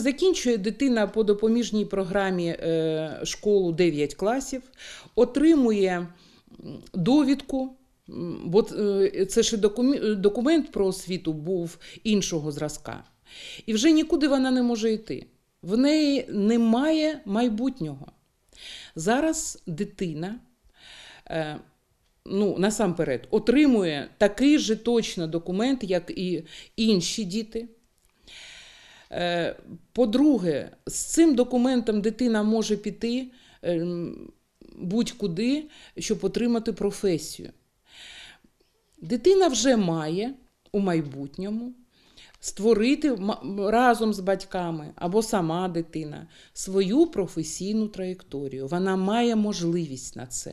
Закінчує дитина по допоміжній програмі е, школу 9 класів, отримує довідку. Бо е, це ще документ про освіту був іншого зразка. І вже нікуди вона не може йти. В неї немає майбутнього. Зараз дитина е, ну, насамперед отримує такий же точно документ, як і інші діти. Е, по-друге, з цим документом дитина може піти ем, будь-куди, щоб отримати професію. Дитина вже має у майбутньому створити разом з батьками або сама дитина свою професійну траєкторію. Вона має можливість на це.